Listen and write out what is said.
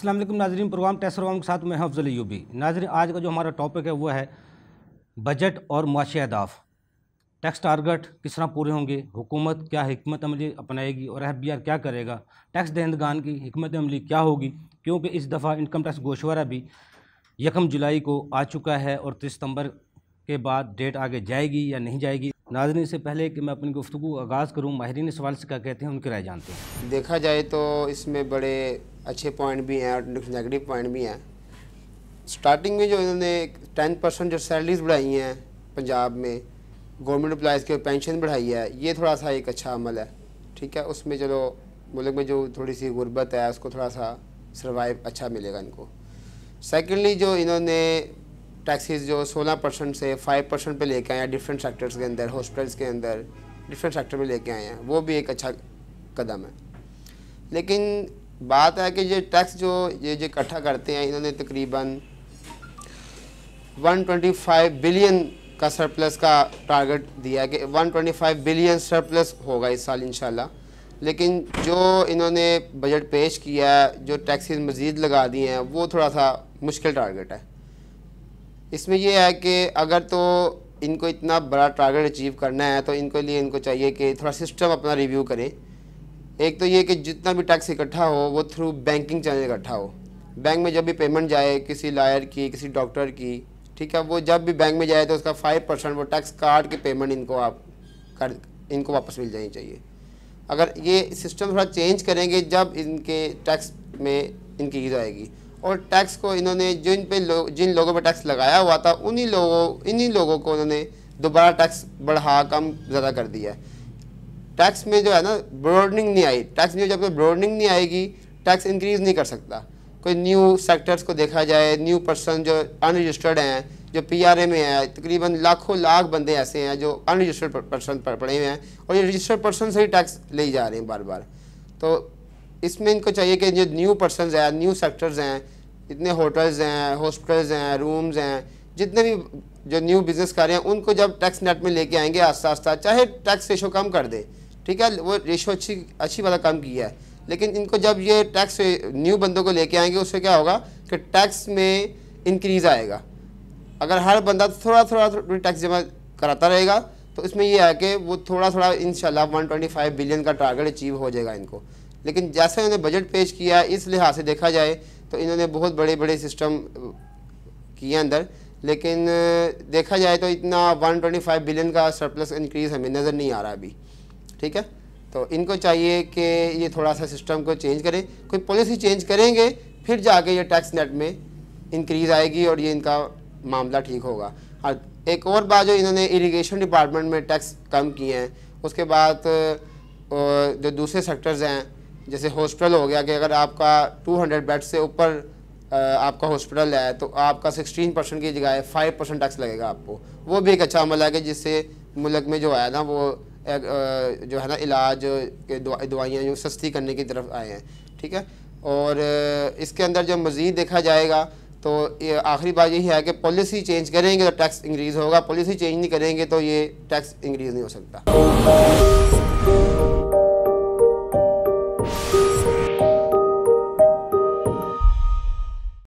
अस्सलाम वालेकुम नाजरीन प्रोग्राम प्रोग्राम के साथ मैं हफ्जल यूबी नाजरीन आज का जो हमारा टॉपिक है वो है बजट और मुआशी अहदाफ टैक्स टारगेट किस तरह पूरे होंगे हुकूमत क्या हमत अमली अपनाएगी और एफ बी आर क्या करेगा टैक्स दहंदगान की हमत अमली क्या होगी क्योंकि इस दफ़ा इनकम टैक्स गोशवारा भी यकम जुलाई को आ चुका है और तीस सितंबर के बाद डेट आगे जाएगी या नहीं जाएगी नाजरी से पहले कि मैं अपनी गुफ्तु आगाज़ करूँ माहरीन सवाल से क्या कहते हैं उनकी राय जानते हैं देखा जाए तो इसमें बड़े अच्छे पॉइंट भी हैं और नेगेटिव पॉइंट भी हैं स्टार्टिंग में जो इन्होंने टेन परसेंट जो सैलरीज बढ़ाई हैं पंजाब में गवर्नमेंट एम्प्लॉज़ की पेंशन बढ़ाई है ये थोड़ा सा एक अच्छा अमल है ठीक है उसमें चलो मुल्क में जो थोड़ी सी गुर्बत है उसको थोड़ा सा सर्वाइव अच्छा मिलेगा इनको सेकेंडली जो इन्होंने टैक्सीज़ जो 16 परसेंट से 5 परसेंट पर लेके आए हैं डिफरेंट सेक्टर्स के अंदर हॉस्पिटल्स के अंदर डिफरेंट सेक्टर में लेके आए हैं वो भी एक अच्छा कदम है लेकिन बात है कि ये टैक्स जो ये जो इकट्ठा करते हैं इन्होंने तकरीबन 125 बिलियन का सरप्लस का टारगेट दिया है कि 125 बिलियन सरप्लस होगा इस साल इन लेकिन जो इन्होंने बजट पेश किया है जो टैक्सीज मज़ीद लगा दिए हैं वो थोड़ा सा मुश्किल टारगेट है इसमें यह है कि अगर तो इनको इतना बड़ा टारगेट अचीव करना है तो इनको लिए इनको चाहिए कि थोड़ा सिस्टम अपना रिव्यू करें एक तो ये कि जितना भी टैक्स इकट्ठा हो वो थ्रू बैंकिंग चैनल इकट्ठा हो बैंक में जब भी पेमेंट जाए किसी लायर की किसी डॉक्टर की ठीक है वो जब भी बैंक में जाए तो उसका फाइव परसेंट वो टैक्स काट के पेमेंट इनको आप कर इनको वापस मिल जानी चाहिए अगर ये सिस्टम थोड़ा चेंज करेंगे जब इनके टैक्स में इनकी ईज आएगी और टैक्स को इन्होंने जिन पे लो, जिन लोगों पर टैक्स लगाया हुआ था उन्हीं लोगों इन्हीं लोगों को उन्होंने दोबारा टैक्स बढ़ा कम ज़्यादा कर दिया टैक्स में जो है ना ब्रॉडनिंग नहीं आई टैक्स में जब तक ब्रॉडनिंग नहीं आएगी टैक्स इंक्रीज़ नहीं कर सकता कोई न्यू सेक्टर्स को देखा जाए न्यू पर्सन जो अनरजिस्टर्ड हैं जो पीआरए में है तकरीबन लाखों लाख बंदे ऐसे हैं जो अनरजिस्टर्ड पर्सन पर पड़े हुए हैं और ये रजिस्टर्ड पर्सन से ही टैक्स ले जा रहे हैं बार बार तो इसमें इनको चाहिए कि जो न्यू पर्सन हैं न्यू सेक्टर्स हैं इतने होटल्स हैं हॉस्पिटल्स हैं रूम्स हैं जितने भी जो न्यू बिजनेस कर रहे हैं उनको जब टैक्स नेट में लेके आएंगे आस्ता आस्ता चाहे टैक्स रेशो कम कर दे ठीक है वो रेशो अच्छी अच्छी वाला कम किया है लेकिन इनको जब ये टैक्स न्यू बंदों को लेके आएंगे उससे क्या होगा कि टैक्स में इंक्रीज़ आएगा अगर हर बंदा थोड़ा थोड़ा टैक्स जमा कराता रहेगा तो इसमें यह है कि वो थोड़ा थोड़ा इन शाला वन बिलियन का टारगेट अचीव हो जाएगा इनको लेकिन जैसे इन्होंने बजट पेश किया इस लिहाज से देखा जाए तो इन्होंने बहुत बड़े बड़े सिस्टम किए अंदर लेकिन देखा जाए तो इतना 125 बिलियन का सरप्लस इंक्रीज़ हमें नज़र नहीं आ रहा अभी ठीक है तो इनको चाहिए कि ये थोड़ा सा सिस्टम को चेंज करें कोई पॉलिसी चेंज करेंगे फिर जाके ये टैक्स नेट में इंक्रीज़ आएगी और ये इनका मामला ठीक होगा और एक और बात जो इन्होंने इरिगेशन डिपार्टमेंट में टैक्स कम किए हैं उसके बाद जो दूसरे सेक्टर्स हैं जैसे हॉस्पिटल हो गया कि अगर आपका 200 बेड से ऊपर आपका हॉस्पिटल है तो आपका 16 परसेंट की जगह फाइव परसेंट टैक्स लगेगा आपको वो भी एक अच्छा अमल है कि जिससे मुल्क में जो है ना वो एक, जो है ना इलाज के दवाइयाँ जो सस्ती करने की तरफ आए हैं ठीक है और इसके अंदर जब मज़ीद देखा जाएगा तो ये आखिरी बात यही है कि पॉलिसी चेंज करेंगे तो टैक्स इंक्रीज़ होगा पॉलिसी चेंज नहीं करेंगे तो ये टैक्स इंक्रीज़ नहीं हो सकता